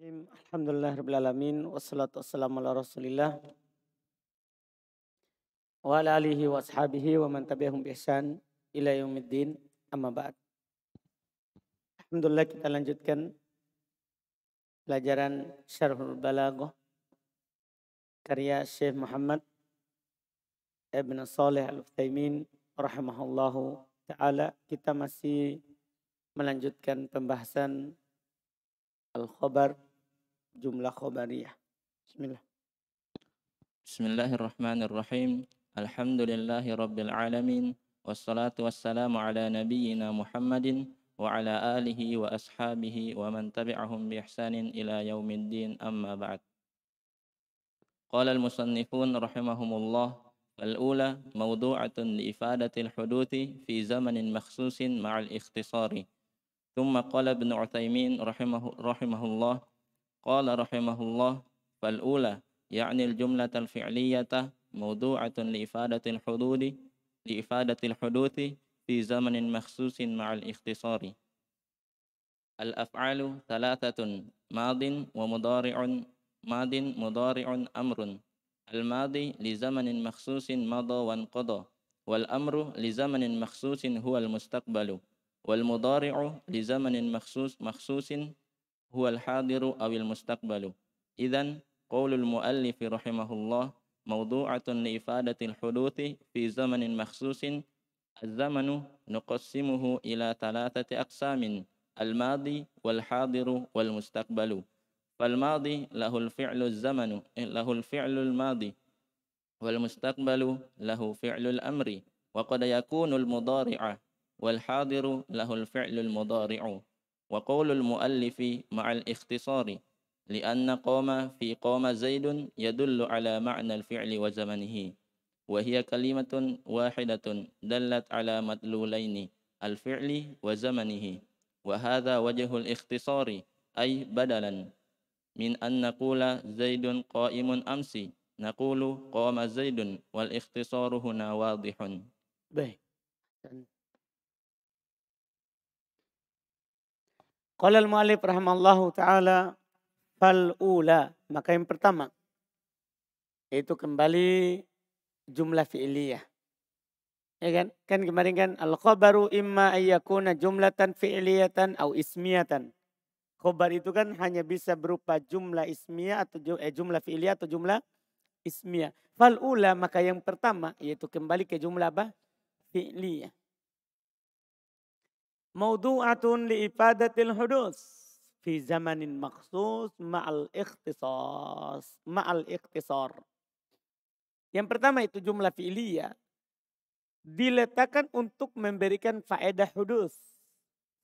Alhamdulillah Rabbil Alamin Wassalatu wassalamu ala rasulillah Wa ala alihi wa ashabihi wa man tabi'ahum bihsan Ila yaumiddin amma ba'd Alhamdulillah kita lanjutkan Pelajaran Syarhul Balagoh Karya Syekh Muhammad Ibn Saleh Al-Uthaymin Rahimahullahu Ta'ala Kita masih melanjutkan pembahasan Al-Khobar جملة خبرية بسم الله بسم الله الرحمن الرحيم الحمد لله رب العالمين والصلاة والسلام على نبينا محمد وعلى آله وأصحابه ومن تبعهم بإحسان إلى يوم الدين أما بعد قال المصنفون رحمهم الله الأولى موضوعة لإفادة الحدوث في زمن مخصوص مع الاختصار ثم قال ابن عثيمين رحمه, رحمه الله قال رحمه الله فالأولى يعني الجملة الفعلية موضوعة لإفادة الحدود لإفادة الحدوث في زمن مخصوص مع الاختصار الأفعال ثلاثة ماض ومضارع ماض مضارع أمر الماضي لزمن مخصوص مضى وانقضى والأمر لزمن مخصوص هو المستقبل والمضارع لزمن مخصوص مخصوص هو الحاضر أو المستقبل إذن قول المؤلف رحمه الله موضوعة لإفادة الحدوث في زمن مخصوص الزمن نقسمه إلى ثلاثة أقسام الماضي والحاضر والمستقبل فالماضي له الفعل الزمن له الفعل الماضي والمستقبل له فعل الأمر وقد يكون المضارع والحاضر له الفعل المضارع وقول المؤلف مع الاختصار لأن قوم في قوم زيد يدل على معنى الفعل وزمنه وهي كلمة واحدة دلت على مدلولين الفعل وزمنه وهذا وجه الاختصار أي بدلا من أن نقول زيد قائم أمس نقول قام زيد والاختصار هنا واضح. Qalal al-mu'allif taala fal ula. Maka yang pertama yaitu kembali jumlah fi'liyah. Ya kan? Kan kemarin kan al-khabaru imma ayyakuna jumlatan fi'liyatan au ismiyatan. Khobar itu kan hanya bisa berupa jumlah ismiyah atau eh, jumlah fi'liyah atau jumlah ismiyah. Fal ula maka yang pertama yaitu kembali ke jumlah apa? Fi'liyah maudu'atun ibadatil hudus fi zamanin maksus ma'al ikhtisas ma'al ikhtisar yang pertama itu jumlah fi'liyah diletakkan untuk memberikan faedah hudus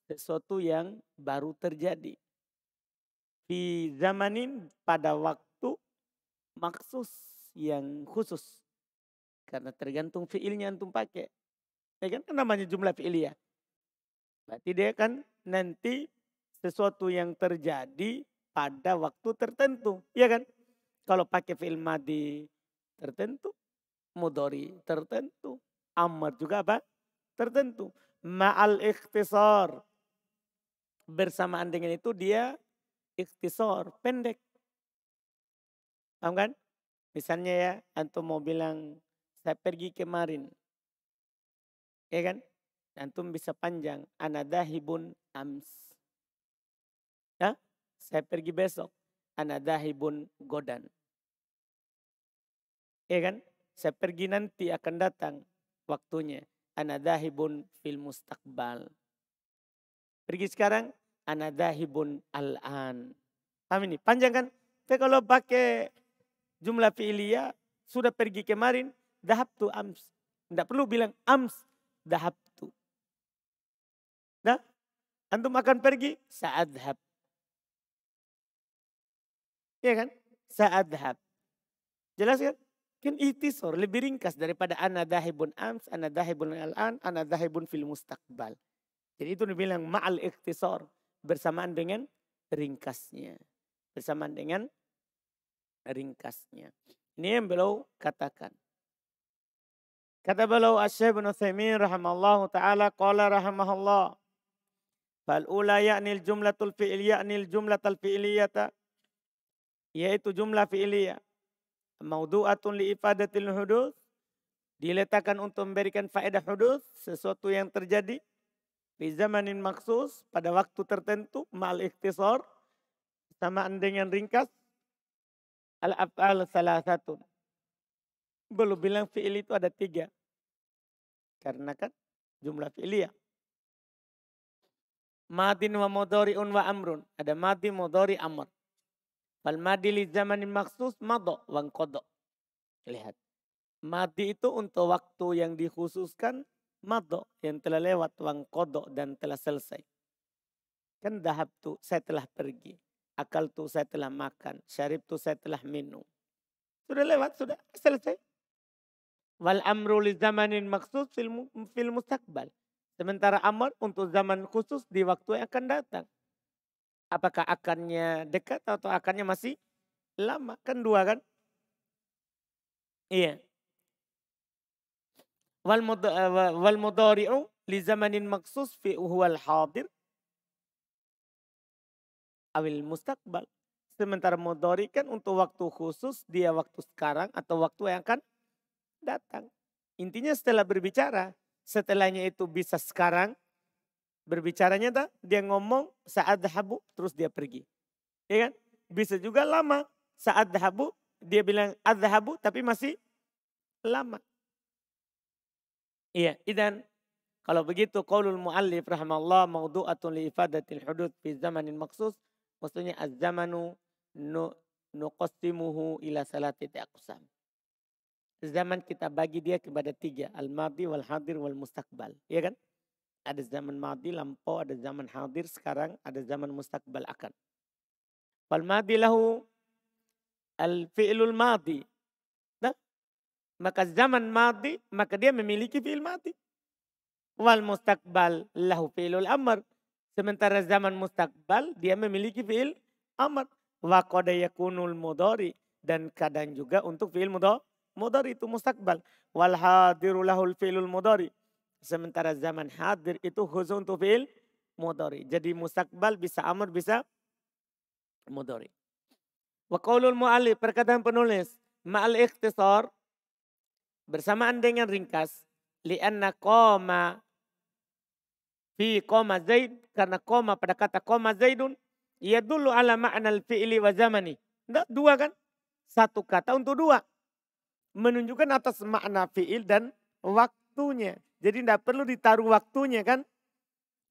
sesuatu yang baru terjadi fi zamanin pada waktu maksus yang khusus karena tergantung fiilnya antum pakai ya kan, kan namanya jumlah fi'liyah Berarti dia kan nanti sesuatu yang terjadi pada waktu tertentu. Iya kan? Kalau pakai fi'il madi tertentu, mudori tertentu, amar juga apa? Tertentu. Ma'al ikhtisar. Bersamaan dengan itu dia ikhtisar, pendek. Paham kan? Misalnya ya, antum mau bilang saya pergi kemarin. Ya kan? Antum bisa panjang. Anadahibun ams. Ya, saya pergi besok. Anadahibun godan. Ya kan? Saya pergi nanti akan datang waktunya. Anadahibun fil mustaqbal. Pergi sekarang. Anadahibun al-an. Paham ini? Panjang kan? Tapi kalau pakai jumlah fi'liyah, sudah pergi kemarin, dahab tu ams. Tidak perlu bilang ams, dahab Nah, antum akan pergi, saat hab, Iya kan? Saat hab, Jelas kan? Kan itisor lebih ringkas daripada ana dahibun ams, ana dahibun al-an, ana dahibun fil mustaqbal. Jadi itu dibilang ma'al ikhtisor Bersamaan dengan ringkasnya. Bersamaan dengan ringkasnya. Ini yang beliau katakan. Kata beliau Asy'ab bin Utsaimin rahimallahu taala qala rahimahullah Fal ula yakni jumlatul fi'il yakni jumlatul fi'iliyata. yaitu jumlah fi'iliya. maudu'atun li ifadatil hudus diletakkan untuk memberikan faedah hudus sesuatu yang terjadi di zamanin maksus pada waktu tertentu mal iktisor samaan dengan ringkas al afal salah satu belum bilang fi'il itu ada tiga karena kan jumlah fi'liyah Madin wa un wa amrun. Ada madi modori amr. Fal madi li zamanin maksus mado wang kodok. Lihat. Madi itu untuk waktu yang dikhususkan mado yang telah lewat wang kodok dan telah selesai. Kan dahab tu saya telah pergi. Akal tu saya telah makan. syarif tu saya telah minum. Sudah lewat, sudah selesai. Wal amru li zamanin maksus fil, fil mustaqbal Sementara amal untuk zaman khusus di waktu yang akan datang. Apakah akannya dekat atau akannya masih lama? Kan dua kan? Iya. Eh, wal mudari'u li zamanin maksus fi huwal hadir awil mustaqbal. Sementara mudari kan untuk waktu khusus dia waktu sekarang atau waktu yang akan datang. Intinya setelah berbicara setelahnya itu bisa sekarang. Berbicaranya tak? Dia ngomong saat dahabu terus dia pergi. Ya kan? Bisa juga lama. Saat dahabu dia bilang adhabu tapi masih lama. Iya, idan kalau begitu qaulul muallif rahimallah maudu'atun li ifadatil hudud fi zamanin maksus maksudnya az-zamanu nuqassimuhu ila salati aqsam zaman kita bagi dia kepada tiga. Al-madi, wal-hadir, wal-mustakbal. Iya kan? Ada zaman madi, lampau, ada zaman hadir, sekarang ada zaman mustakbal akan. Wal-madi lahu al-fi'lul madi. Nah? Maka zaman madi, maka dia memiliki fi'il madi. Wal mustakbal lahu fi'lul amr. Sementara zaman mustakbal, dia memiliki fi'il amr. Wa qada yakunul mudori. Dan kadang juga untuk fi'il mudori Mudari itu mustakbal. Wal hadiru lahul fi'lul mudari. Sementara zaman hadir itu khusus untuk fi'il mudari. Jadi mustakbal bisa amr bisa mudari. Wa qaulul mu'allif perkataan penulis ma'al ikhtisar bersamaan dengan ringkas li'anna koma fi koma zaid karena koma pada kata koma zaidun ia dulu ala makna fi'li wa zamani. Dua kan? Satu kata untuk dua menunjukkan atas makna fi'il dan waktunya. Jadi tidak perlu ditaruh waktunya kan.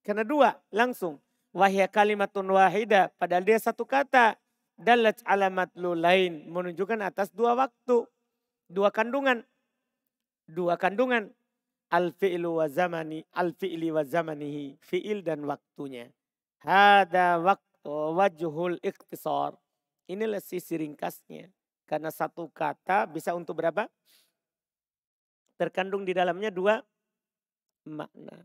Karena dua langsung. Wahya kalimatun wahida. Padahal dia satu kata. Dalat alamat lu lain. Menunjukkan atas dua waktu. Dua kandungan. Dua kandungan. Al-fi'lu wa zamani. Al-fi'li wa zamanihi. Fi'il dan waktunya. Hada waktu wajhul iktisar. Inilah sisi ringkasnya. Karena satu kata bisa untuk berapa? Terkandung di dalamnya dua makna.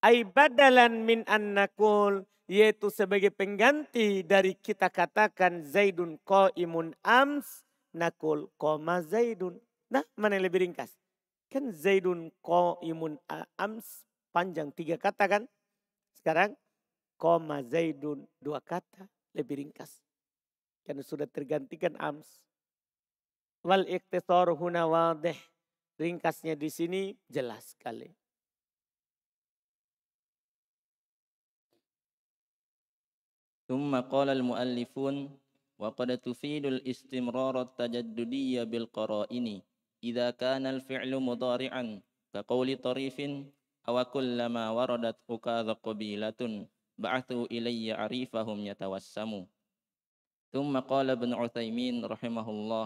Aibadalan min annakul yaitu sebagai pengganti dari kita katakan Zaidun ko imun ams nakul koma Zaidun. Nah mana yang lebih ringkas? Kan Zaidun ko imun ams panjang tiga kata kan? Sekarang koma Zaidun dua kata lebih ringkas. Karena sudah tergantikan ams wal iktisar huna wadih. Ringkasnya di sini jelas sekali. ثم قال المؤلفون وقد تفيد الاستمرار التجددي بالقرائن إذا كان الفعل مضارعا كقول طريف أو كلما وردت أكاذ قبيلة بعثوا إلي عريفهم يتوسم ثم قال ابن عثيمين رحمه الله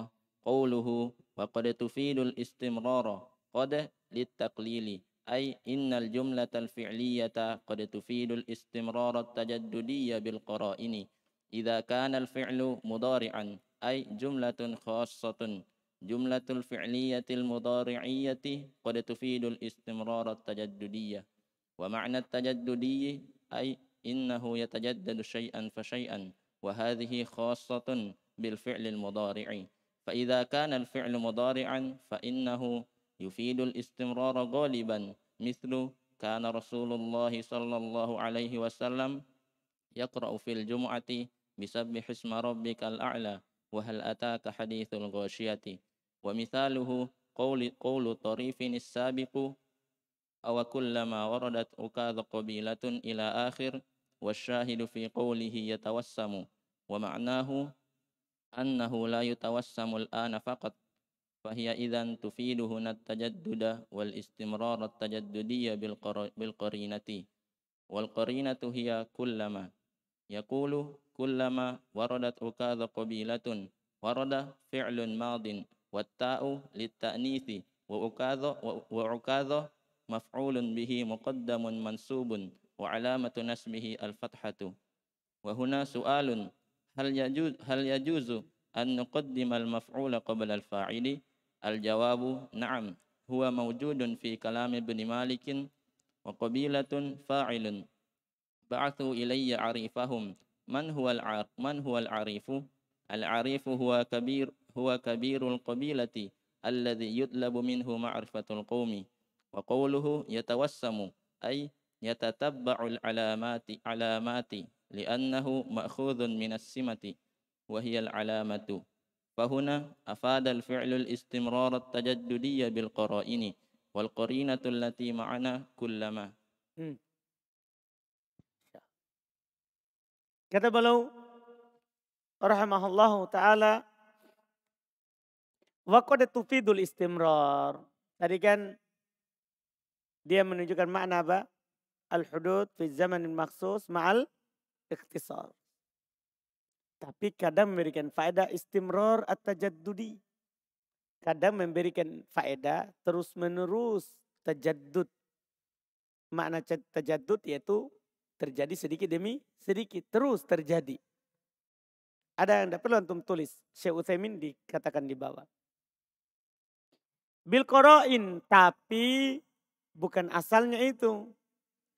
قوله وقد تفيد الاستمرار قد للتقليل أي إن الجملة الفعلية قد تفيد الاستمرار التجددي بالقرائن إذا كان الفعل مضارعا أي جملة خاصة جملة الفعلية المضارعية قد تفيد الاستمرار التجددي ومعنى التجددي أي إنه يتجدد شيئا فشيئا وهذه خاصة بالفعل المضارع فإذا كان الفعل مضارعا فإنه يفيد الاستمرار غالبا مثل كان رسول الله صلى الله عليه وسلم يقرأ في الجمعة بسبح اسم ربك الأعلى وهل أتاك حديث الغاشية ومثاله قول, قول طريف السابق أو كلما وردت أكاذ قبيلة إلى آخر والشاهد في قوله يتوسم ومعناه أنه لا يتوسم الآن فقط فهي إذا تفيد هنا التجدد والاستمرار التجددي بالقرينة والقرينة هي كلما يقول كلما وردت أكاذ قبيلة ورد فعل ماض والتاء للتأنيث وأكاذ وعكاذ مفعول به مقدم منسوب وعلامة نسبه الفتحة وهنا سؤال هل يجوز هل يجوز أن نقدم المفعول قبل الفاعل الجواب نعم هو موجود في كلام ابن مالك وقبيلة فاعل بعثوا إلي عريفهم من هو العار من هو العريف العريف هو كبير هو كبير القبيلة الذي يطلب منه معرفة القوم وقوله يتوسم أي يتتبع العلامات علامات li'annahu ma'khudhun min simati wa al-alamatu fahuna afada al-fi'lu al-istimrar at-tajaddudiyya bil qara'ini wal qarinatu allati ma'ana kullama kata beliau rahimahullahu taala wa qad tufidul istimrar tadi kan dia menunjukkan makna apa al-hudud fi zaman maksus ma'al ikhtisar. Tapi kadang memberikan faedah istimror atau jadudi. Kadang memberikan faedah terus menerus tajaddud. Makna tajaddud yaitu terjadi sedikit demi sedikit. Terus terjadi. Ada yang tidak perlu antum tulis. Syekh Utsaimin dikatakan di bawah. Bil koroin tapi bukan asalnya itu.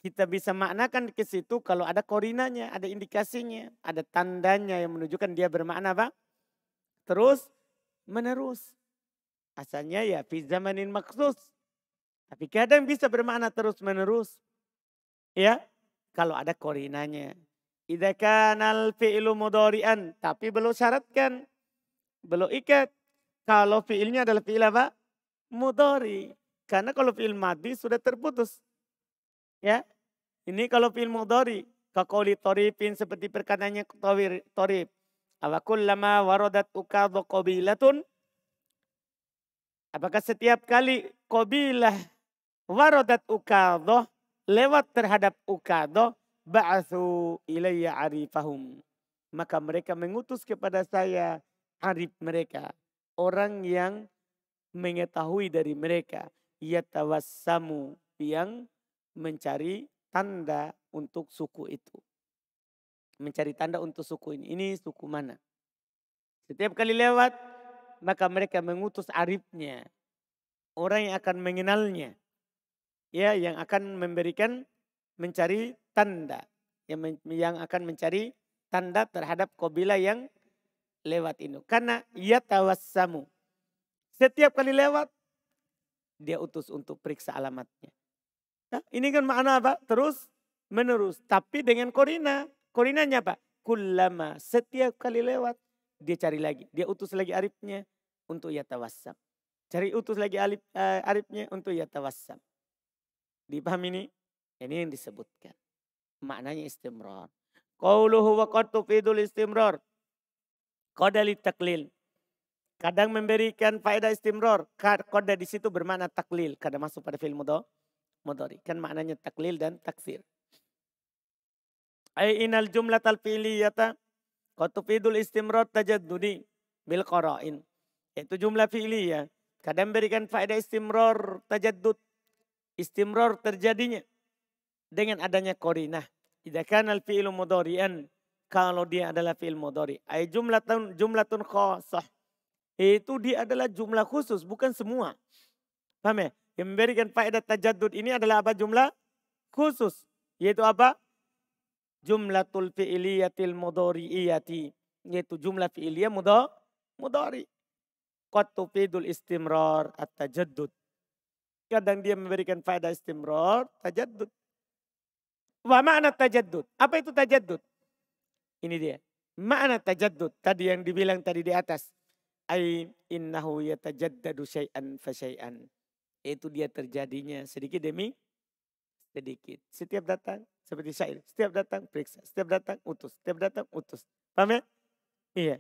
Kita bisa maknakan ke situ kalau ada korinanya, ada indikasinya, ada tandanya yang menunjukkan dia bermakna apa? Terus menerus. Asalnya ya fi zamanin maksus. Tapi kadang bisa bermakna terus menerus. Ya, kalau ada korinanya. Idza kanal fi'lu tapi belum syaratkan. Belum ikat. Kalau fi'ilnya adalah fi'il apa? Mudhari. Karena kalau fi'il madi sudah terputus. Ya. Ini kalau fil mudhari. Kakoli toripin seperti perkataannya torip. lama warodat ukadu qabilatun. Apakah setiap kali kobilah warodat ukado lewat terhadap ukado ba'athu ilayya arifahum. Maka mereka mengutus kepada saya arif mereka. Orang yang mengetahui dari mereka. Yatawassamu yang mencari tanda untuk suku itu. Mencari tanda untuk suku ini. Ini suku mana? Setiap kali lewat, maka mereka mengutus arifnya. Orang yang akan mengenalnya. Ya, yang akan memberikan mencari tanda. Yang, yang akan mencari tanda terhadap kobila yang lewat ini. Karena ia tawassamu. Setiap kali lewat, dia utus untuk periksa alamatnya. Ya, ini kan makna apa? Terus menerus. Tapi dengan Korina. Korinanya apa? Kullama. Setiap kali lewat dia cari lagi. Dia utus lagi arifnya untuk yatawassam. Cari utus lagi alif, uh, arifnya untuk yatawassam. Dipahami ini? Ini yang disebutkan. Maknanya istimrar. Qauluhu wa qad istimrar. Qadali taklil. Kadang memberikan faedah istimrar. Qada di situ bermakna taklil. Kadang masuk pada film itu? mudhari. Kan maknanya taklil dan taksir. Ay inal jumlah talfiliyata qatufidul istimrod tajaddudi bil qara'in. Itu jumlah fi'liyah. Kadang berikan faedah istimror tajaddud. Istimror terjadinya dengan adanya korinah. Ida kanal filu mudhari'an kalau dia adalah fi'il mudhari. Ay jumlatun jumlatun khosah. Itu dia adalah jumlah khusus, bukan semua. Paham ya? yang memberikan faedah tajaddud ini adalah apa jumlah khusus yaitu apa jumlah tul fi'liyatil mudhari'iyati yaitu jumlah fi'liyah mudhari mudhari qad tufidul istimrar at-tajaddud kadang dia memberikan faedah istimrar tajaddud wa makna tajaddud apa itu tajaddud ini dia makna tajaddud tadi yang dibilang tadi di atas ai innahu yatajaddadu syai'an fa syai'an itu dia terjadinya sedikit demi sedikit. Setiap datang seperti syair, setiap datang periksa, setiap datang utus, setiap datang utus. Paham ya? Iya.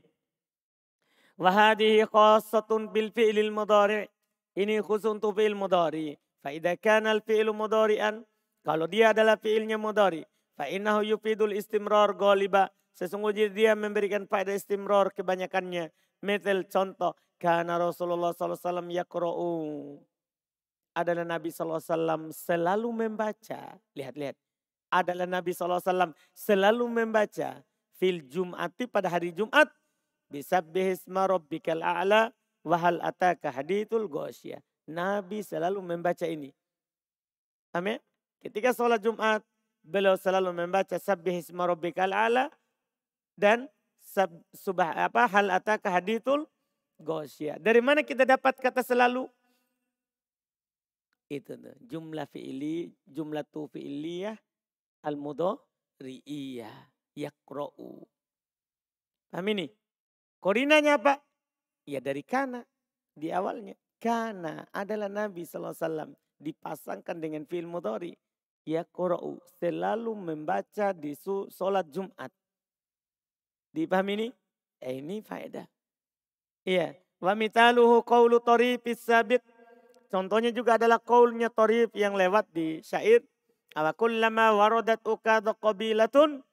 khasatun bil fi'lil المضارع ini khusus untuk fi'il mudari fa idza kana al fi'lu kalau dia adalah fi'ilnya mudari fa innahu yufidul istimrar ghaliba sesungguhnya dia memberikan faedah istimrar kebanyakannya metel contoh karena Rasulullah sallallahu alaihi wasallam yaqra'u adalah Nabi SAW selalu membaca. Lihat-lihat. Adalah Nabi SAW selalu membaca. Fil Jum'ati pada hari Jum'at. Bisabbihisma rabbikal a'la. Wahal ataka hadithul gosya. Nabi selalu membaca ini. Amin. Ketika sholat Jumat, beliau selalu membaca Sabbihisma rabbikal a'la. Dan sab, subah, apa, hal ataka hadithul gosya. Dari mana kita dapat kata selalu? Itu tuh. Jumlah fili, jumlah tu fi'liyah al mudhari'iyah yaqra'u Paham ini? Korinanya apa? Ya dari kana. Di awalnya. Kana adalah Nabi wasallam Dipasangkan dengan fi'il mudhari. yaqra'u Selalu membaca di salat Jumat. Dipahami ini? Eh, ini faedah. Iya. Wa mitaluhu qawlu tariqis sabiq Contohnya juga adalah kaulnya Torib yang lewat di syair. Awakullama warodat ukadu qabilatun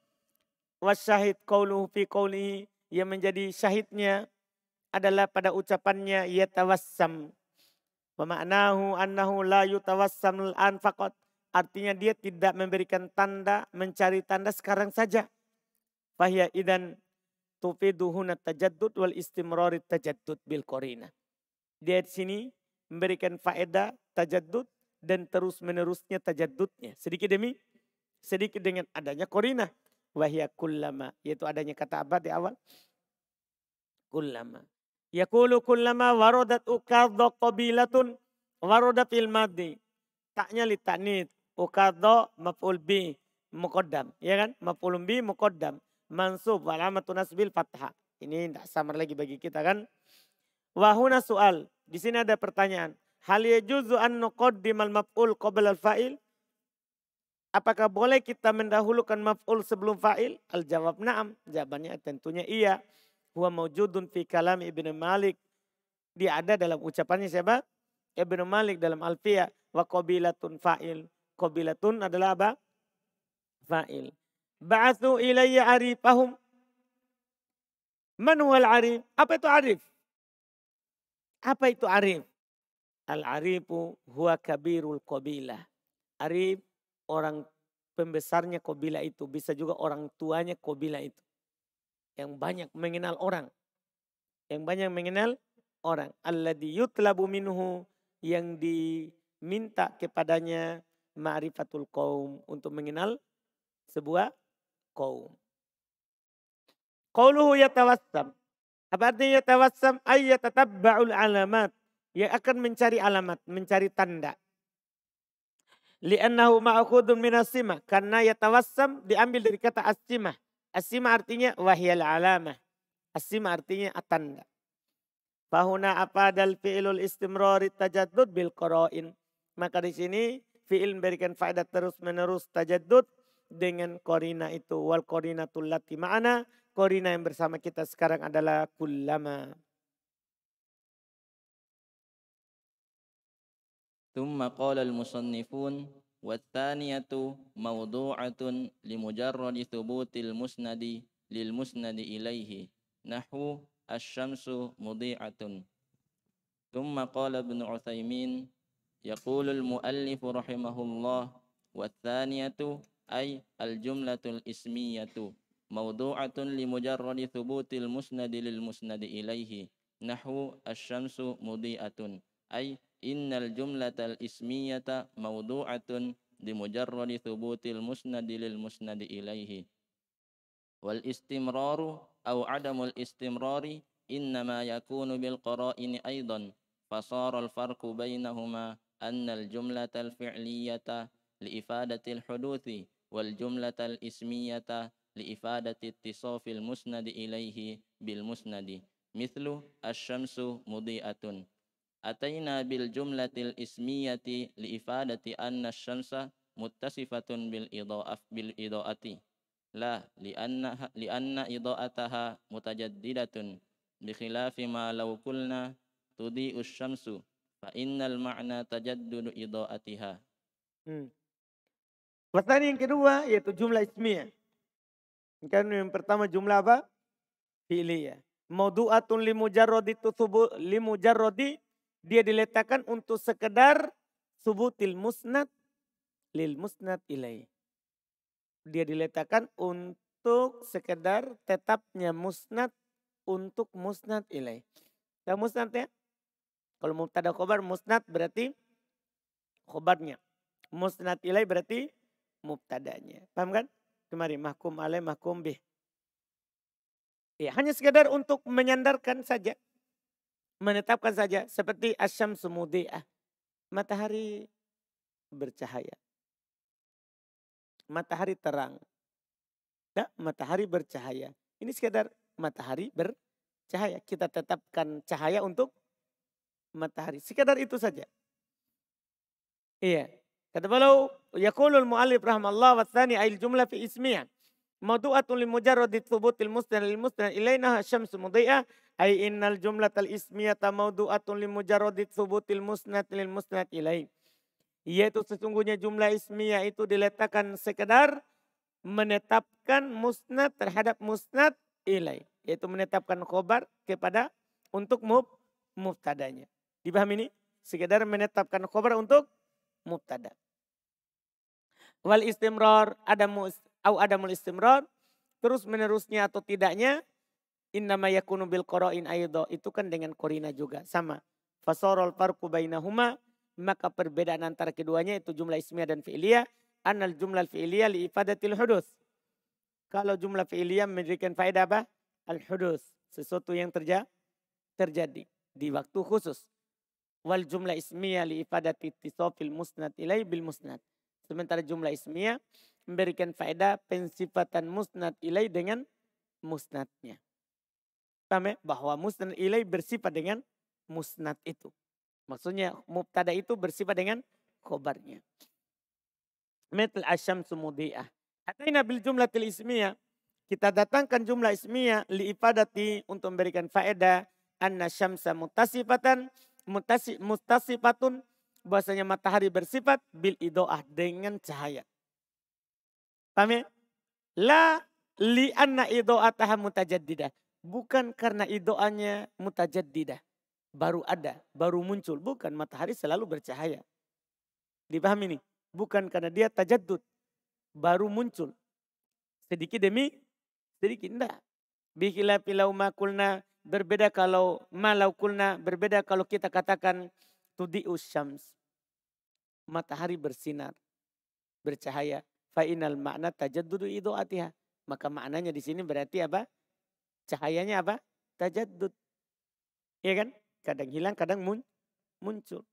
wasyahid kauluhu fi kaulihi. Yang menjadi syahidnya adalah pada ucapannya yatawassam. Pema'nahu annahu la tawasam an faqat. Artinya dia tidak memberikan tanda, mencari tanda sekarang saja. Fahya idan tufiduhuna tajaddud wal istimrari tajaddud bil korina. Dia di sini memberikan faedah tajaddud dan terus menerusnya tajaddudnya. Sedikit demi sedikit dengan adanya korina. Wahya kullama. Yaitu adanya kata abad di awal. Kullama. Yakulu kullama warodat ukadho qabilatun warodat madi Taknya li taknid. Ukadho maf'ul bi muqaddam. Ya kan? Maf'ul bi muqaddam. Mansub wa alamatun nasbil fathah. Ini tidak samar lagi bagi kita kan. Wahuna soal di sini ada pertanyaan. Hal yajuzu an nuqaddimal maf'ul qabla al-fa'il? Apakah boleh kita mendahulukan maf'ul sebelum fa'il? Al-jawab na'am. Jawabannya tentunya iya. Huwa mawjudun fi kalam Ibnu Malik. Dia ada dalam ucapannya siapa? Ibnu Malik dalam Alfiya. Wa qabilatun fa'il. Qabilatun adalah apa? Fa'il. Ba'athu ilayya arifahum. Man huwal arif? Apa itu arif? Apa itu arif? Al-arifu huwa kabirul kobila. Arif orang pembesarnya kabilah itu. Bisa juga orang tuanya kabilah itu. Yang banyak mengenal orang. Yang banyak mengenal orang. Alladhi yutlabu minhu. Yang diminta kepadanya ma'rifatul kaum. Untuk mengenal sebuah kaum. Qauluhu yatawassam. Apa artinya tawassam? Ayat tetap baul alamat. Yang akan mencari alamat, mencari tanda. Li'annahu ma'akudun minasima. Karena ya tawassam diambil dari kata asimah. Asimah artinya wahyal alamah. Asimah artinya atanda. Fahuna dal fi'ilul istimrori tajaddud bil qarain. Maka di sini fi'il memberikan faedah terus menerus tajaddud dengan korina itu. Wal korina tulati mana Korina yang bersama kita sekarang adalah kullama. ثم قال المصنفون والثانية موضوعة لمجرد ثبوت المسند للمسند إليه نحو الشمس مضيعة ثم قال ابن عثيمين يقول المؤلف رحمه الله والثانية أي الجملة الإسمية موضوعة لمجرد ثبوت المسند للمسند إليه نحو الشمس مضيئة أي إن الجملة الإسمية موضوعة لمجرد ثبوت المسند للمسند إليه والاستمرار أو عدم الاستمرار إنما يكون بالقرائن أيضا فصار الفرق بينهما أن الجملة الفعلية لإفادة الحدوث wal jumlatal ismiyata li ifadati ittisafil musnadi ilaihi bil musnadi mithlu asy-syamsu mudhi'atun ataina bil jumlatil ismiyati li ifadati anna asy muttasifatun bil idha'af bil idha'ati la li anna li anna idha'ataha mutajaddidatun bi khilafi ma law qulna tudhi'u asy fa innal ma'na tajaddudu idha'atiha hmm. Pertanyaan yang kedua yaitu jumlah ismiyah. Kan yang pertama jumlah apa? Fi'liyah. Maudu'atun mujarradi tutubu mujarradi dia diletakkan untuk sekedar subutil musnad lil musnad ilai. Dia diletakkan untuk sekedar tetapnya musnad untuk musnad ilai. Dan musnad ya? Kalau mubtada khobar musnad berarti khobarnya. Musnad ilai berarti mubtadanya. Paham kan? Kemarin mahkum alaih mahkum bih. Ya, hanya sekedar untuk menyandarkan saja. Menetapkan saja seperti asyam semudiah. Matahari bercahaya. Matahari terang. Nah, matahari bercahaya. Ini sekedar matahari bercahaya. Kita tetapkan cahaya untuk matahari. Sekedar itu saja. Iya. Kata beliau, yaqulul mu'allif rahimallahu wa tsani ail jumla fi ismiyah, Mawdu'atun li mujarradi thubutil musnad lil musnad ilaina syamsu mudhi'ah ay innal jumlatal ismiyata mawdu'atun li mujarradi thubutil musnad lil musnad ilai. Yaitu sesungguhnya jumlah ismiyah itu diletakkan sekedar menetapkan musnad terhadap musnad ilai. Yaitu menetapkan khobar kepada untuk mub, muftadanya. Dipahami ini? Sekedar menetapkan khobar untuk mubtada. Wal istimrar adamu au mul istimrar terus menerusnya atau tidaknya innama yakunu bil qarain aidho itu kan dengan korina juga sama fasorol farqu bainahuma maka perbedaan antara keduanya itu jumlah ismiyah dan fi'liyah anal jumlah fi'liyah li ifadatil hudus kalau jumlah fi'liyah memberikan faedah apa al hudus sesuatu yang terja terjadi di waktu khusus wal jumlah ismiyah li ifadati tisofil musnad ilai bil musnad. Sementara jumlah ismiyah memberikan faedah pensifatan musnad ilai dengan musnadnya. Paham ya? Bahwa musnad ilai bersifat dengan musnad itu. Maksudnya mubtada itu bersifat dengan khobarnya. Metal asyam sumudiyah. Ataina bil jumlah til ismiyah. Kita datangkan jumlah ismiyah li ifadati untuk memberikan faedah anna syamsa mutasifatan mutasi, patun bahasanya matahari bersifat bil idoah dengan cahaya. Paham ya? La li'anna idoataha mutajaddidah. Bukan karena idoanya mutajaddidah. Baru ada, baru muncul. Bukan matahari selalu bercahaya. Dipahami ini? Bukan karena dia tajaddud. Baru muncul. Sedikit demi sedikit. Enggak. Bikila pilau makulna berbeda kalau malau kulna, berbeda kalau kita katakan tudi usyams Matahari bersinar, bercahaya. Fa'inal makna itu atiha Maka maknanya di sini berarti apa? Cahayanya apa? Tajaddud. ya kan? Kadang hilang, kadang mun muncul.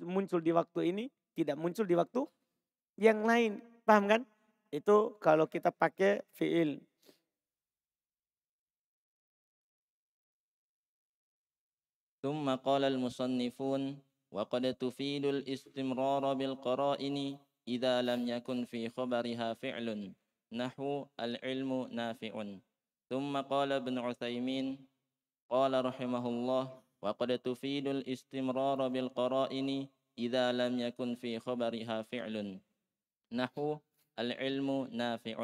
Muncul di waktu ini, tidak muncul di waktu yang lain. Paham kan? Itu kalau kita pakai fi'il. ثم قال المصنفون وقد تفيد الاستمرار بالقرائن إذا لم يكن في خبرها فعل نحو العلم نافع ثم قال ابن عثيمين قال رحمه الله وقد تفيد الاستمرار بالقرائن إذا لم يكن في خبرها فعل نحو العلم نافع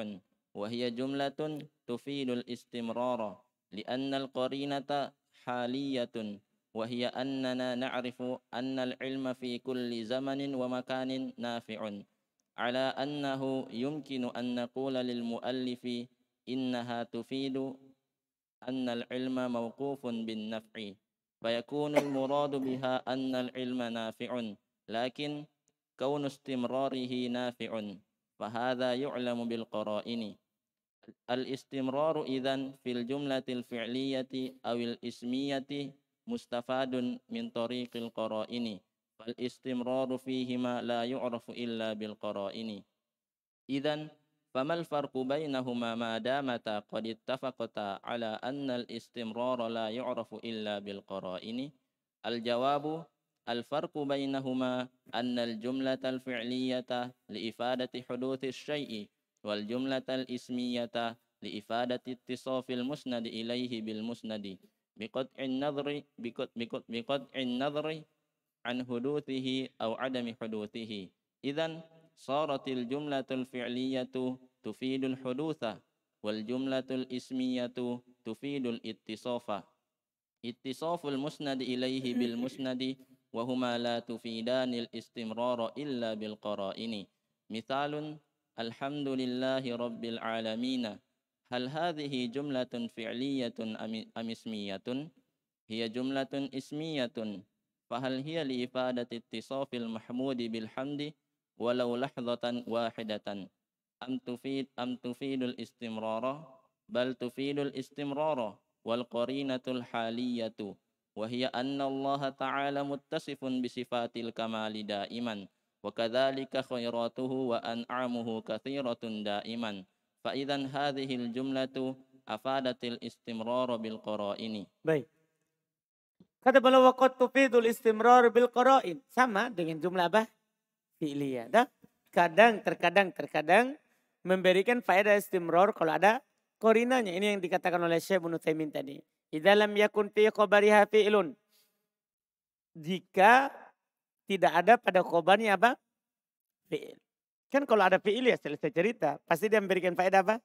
وهي جملة تفيد الاستمرار لأن القرينة حالية وهي أننا نعرف أن العلم في كل زمن ومكان نافع على أنه يمكن أن نقول للمؤلف إنها تفيد أن العلم موقوف بالنفع فيكون المراد بها أن العلم نافع لكن كون استمراره نافع فهذا يعلم بالقرائن الاستمرار إذن في الجملة الفعلية أو الإسمية mustafadun min tariqil qara ini fal istimraru fihi ma la yu'rafu illa bil qara ini idan famal farqu bainahuma ma damata qad ittafaqata ala anna al istimrara la yu'rafu illa bil qara ini al jawabu al farqu bainahuma anna al jumlata al fi'liyata li ifadati huduthi syai'i wal jumlata al ismiyata li ifadati ittisafil musnad ilaihi بقطع النظر بقطع النظر عن حدوثه أو عدم حدوثه إذا صارت الجملة الفعلية تفيد الحدوث والجملة الإسمية تفيد الاتصاف اتصاف المسند إليه بالمسند وهما لا تفيدان الاستمرار إلا بالقرائن مثال الحمد لله رب العالمين هل هذه جملة فعلية أم اسمية؟ هي جملة اسمية فهل هي لإفادة اتصاف المحمود بالحمد ولو لحظة واحدة أم تفيد أم تفيد الاستمرار بل تفيد الاستمرار والقرينة الحالية وهي أن الله تعالى متصف بصفات الكمال دائما وكذلك خيراته وأنعمه كثيرة دائما Fa'idan hadhil jumlatu afadatil istimrar bil qara'ini. Baik. Kata beliau waqad tufidul istimrar bil qara'in. Sama dengan jumlah apa? Fi'liyah. Dah? Kadang, terkadang, terkadang memberikan faedah istimrar kalau ada korinanya. Ini yang dikatakan oleh Syekh Ibnu Taimin tadi. Idza lam yakun fi khabariha fi'lun. Jika tidak ada pada khobarnya apa? Fi'il. Kan kalau ada fi'il ya selesai cerita. Pasti dia memberikan faedah apa?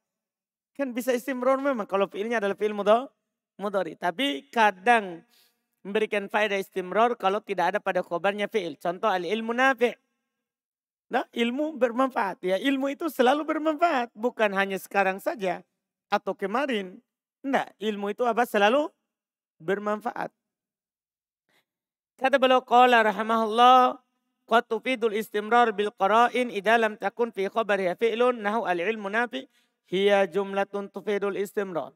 Kan bisa istimron memang. Kalau fi'ilnya adalah fi'il mudori. Tapi kadang memberikan faedah istimror kalau tidak ada pada khobarnya fi'il. Contoh al-ilmu nafi'. Nah, ilmu bermanfaat ya. Ilmu itu selalu bermanfaat, bukan hanya sekarang saja atau kemarin. Nah, ilmu itu apa selalu bermanfaat. Kata beliau qala rahimahullah قد تفيد istimrar bil إذا لم تكن في خبرها فعل نحو nahu al هي جملة تفيد الاستمرار istimrar.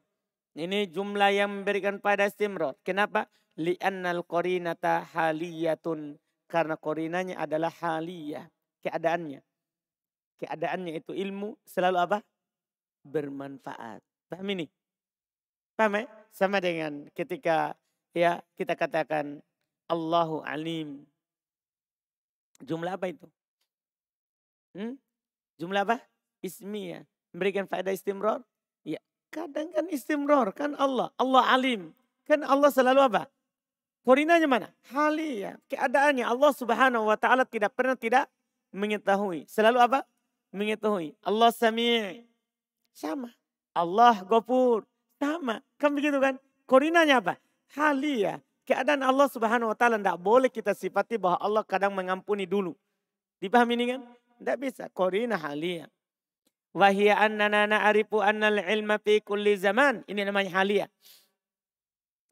Ini jumlah yang memberikan pada istimrar. Kenapa? Li'annal korinata haliyatun. Karena korinanya adalah haliyah. Keadaannya. Keadaannya itu ilmu selalu apa? Bermanfaat. Paham ini? Paham ya? Sama dengan ketika ya kita katakan Allahu alim Jumlah apa itu? Hmm? Jumlah apa? ya. Memberikan faedah istimror? Ya. Kadang kan istimror. Kan Allah. Allah alim. Kan Allah selalu apa? Korinanya mana? ya. Keadaannya Allah subhanahu wa ta'ala tidak pernah tidak mengetahui. Selalu apa? Mengetahui. Allah sami' sama. Allah gopur sama. Kan begitu kan? Korinanya apa? ya. Keadaan Allah subhanahu wa ta'ala tidak boleh kita sifati bahwa Allah kadang mengampuni dulu. Dipahami ini kan? Tidak bisa. Korina halia. Wahia annana na'arifu annal ilma fi kulli zaman. Ini namanya halia.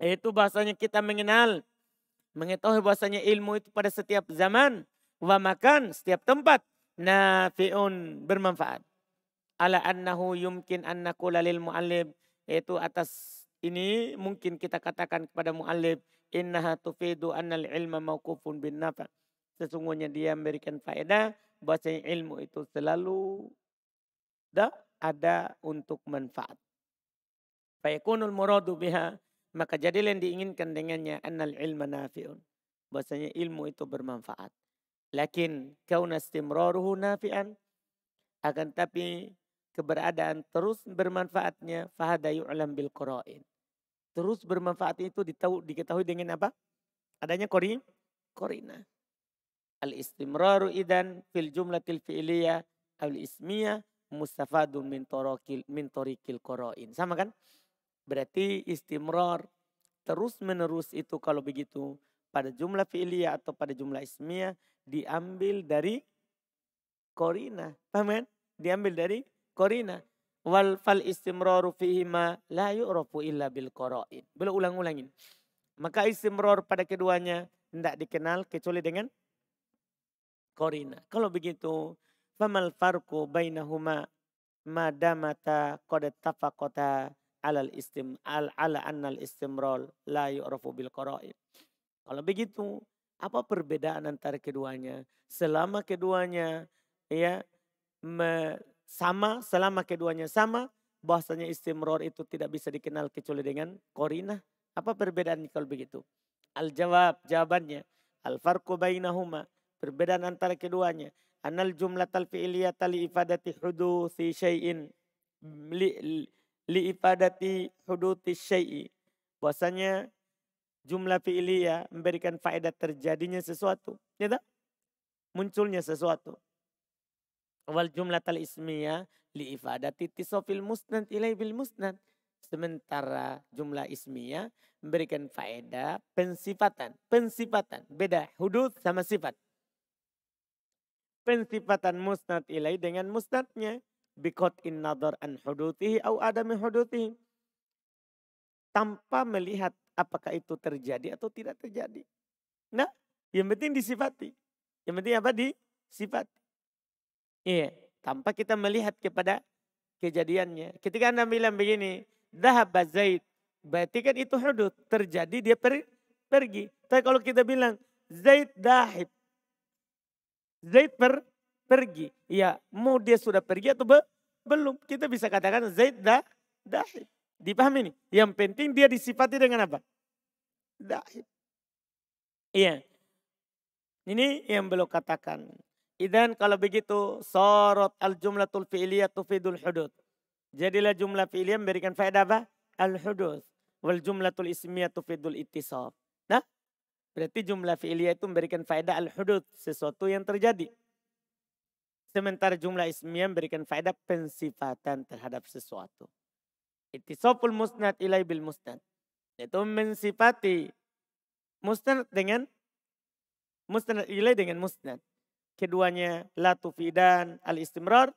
Itu bahasanya kita mengenal. Mengetahui bahasanya ilmu itu pada setiap zaman. Wa makan setiap tempat. Nafi'un bermanfaat. Ala annahu yumkin annakula lil mu'allib. Itu atas ini mungkin kita katakan kepada mu'allib innaha tufidu annal ilma mauqufun bin nafa. Sesungguhnya dia memberikan faedah bahasa ilmu itu selalu ada untuk manfaat. Fayakunul muradu biha. Maka jadilah yang diinginkan dengannya annal ilma nafi'un. Bahwasanya ilmu itu bermanfaat. Lakin kauna istimraruhu nafi'an. Akan tapi keberadaan terus bermanfaatnya fahada yu'lam bil qura'in. Terus bermanfaat itu ditahu, diketahui dengan apa? Adanya Korin, korina. Al-istimraru idan fil jumlatil fi'liyah al ismia mustafadun min torokil min koroin. Sama kan? Berarti istimrar terus menerus itu kalau begitu pada jumlah filia atau pada jumlah ismia diambil dari korina. Paham kan? Diambil dari korina wal fal istimraru ma la yu'rafu illa bil qara'in. Belum ulang-ulangin. Maka istimrar pada keduanya tidak dikenal kecuali dengan korina. Kalau begitu, famal farku bainahuma madamata qad tafaqata alal istim al ala annal istimrar la yu'rafu bil qara'in. Kalau begitu, apa perbedaan antara keduanya? Selama keduanya ya me, sama selama keduanya sama bahwasanya istimror itu tidak bisa dikenal kecuali dengan korina. Apa perbedaan kalau begitu? Al-jawab jawabannya al-farqu bainahuma perbedaan antara keduanya anal jumlah tal fi'liyata tali ifadati huduthi syai'in li, li ifadati hudu syai'i bahwasanya jumlah fi'liyah memberikan faedah terjadinya sesuatu ya tak? munculnya sesuatu wal jumlatal ismiyah li ifadati tisofil musnad ilai bil musnad. Sementara jumlah ismiyah memberikan faedah pensifatan. Pensifatan. Beda hudud sama sifat. Pensifatan musnad ilai dengan musnadnya. Bikot in nadar an hudutihi au adami hudutihi. Tanpa melihat apakah itu terjadi atau tidak terjadi. Nah, yang penting disifati. Yang penting apa? Disifati. Iya, tanpa kita melihat kepada kejadiannya. Ketika Anda bilang begini, dahab Zaid. Berarti kan itu hudud. Terjadi dia per, pergi. Tapi kalau kita bilang Zaid dahib. Zaid per, pergi. Ya mau dia sudah pergi atau be, belum. Kita bisa katakan Zaid dah, dahib. Dipahami nih. Yang penting dia disifati dengan apa? Dahib. Iya. Ini yang belum katakan. Idan kalau begitu sorot al jumlatul fi'liyah fidul hudud. Jadilah jumlah fi'liyah memberikan faedah apa? Al hudud. Wal jumlatul ismiyah tufidul ittisab. Nah, berarti jumlah fi'liyah itu memberikan faedah al hudud, sesuatu yang terjadi. Sementara jumlah ismiyah memberikan faedah pensifatan terhadap sesuatu. Ittisabul musnad ilai bil musnad. Itu mensifati musnad dengan musnad ilai dengan musnad. Keduanya la tufidan al-istimrar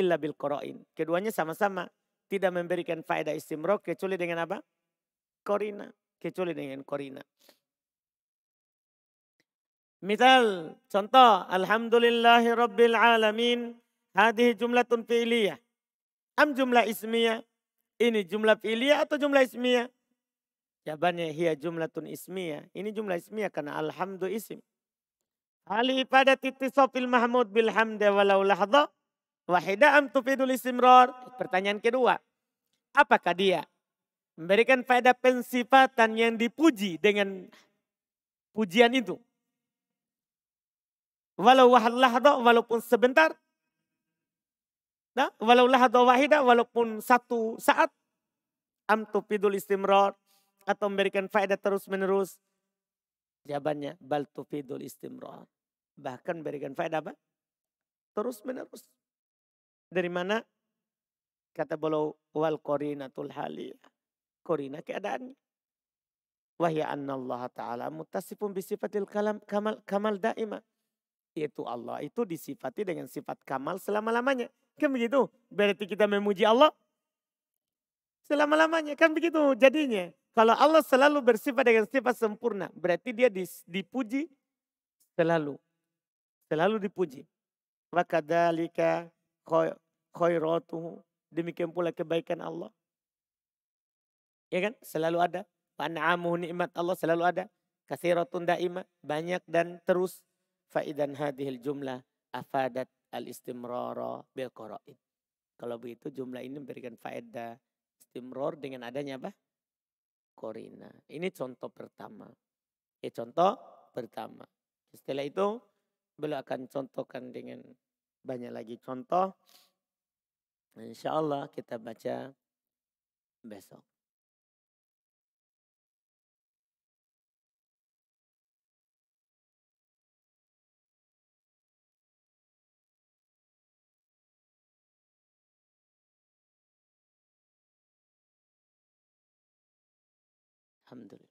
illa bil qarain. Keduanya sama-sama tidak memberikan faedah istimrar kecuali dengan apa? Korina. Kecuali dengan korina. Misal, contoh. Alhamdulillahi Rabbil Alamin. hadih jumlatun fi'liyah. Am jumlah ismiyah. Ini jumlah fi'liyah atau jumlah ismiyah? Jawabannya hiya jumlatun ismiyah. Ini jumlah ismiyah karena Alhamdulillah isim. Hali pada titisofil mahmud bilhamdi walau wahida am tufidul istimrar. Pertanyaan kedua. Apakah dia memberikan faedah pensifatan yang dipuji dengan pujian itu? Walau lahdha walaupun sebentar. Nah, walau lahdha wahida walaupun satu saat. Am tufidul istimrar. Atau memberikan faedah terus menerus Jawabannya bal tufidul istimrar. Bahkan berikan faedah apa? Terus menerus. Dari mana? Kata beliau wal qarinatul haliyah. Qarina keadaannya. Wahya anna Allah Ta'ala mutasifun bisifatil kalam, kamal, kamal daima. Yaitu Allah itu disifati dengan sifat kamal selama-lamanya. Kan begitu? Berarti kita memuji Allah selama-lamanya. Kan begitu jadinya. Kalau Allah selalu bersifat dengan sifat sempurna, berarti dia dipuji selalu. Selalu dipuji. Maka dalika khairatuhu. Demikian pula kebaikan Allah. Ya kan? Selalu ada. Pan'amuhu nikmat Allah selalu ada. Kasiratun da'ima Banyak dan terus. Fa'idan hadihil jumlah. Afadat al-istimrara bil Kalau begitu jumlah ini memberikan faedah istimror dengan adanya apa? korina. Ini contoh pertama. Ya, contoh pertama. Setelah itu beliau akan contohkan dengan banyak lagi contoh. Insya Allah kita baca besok. 사람들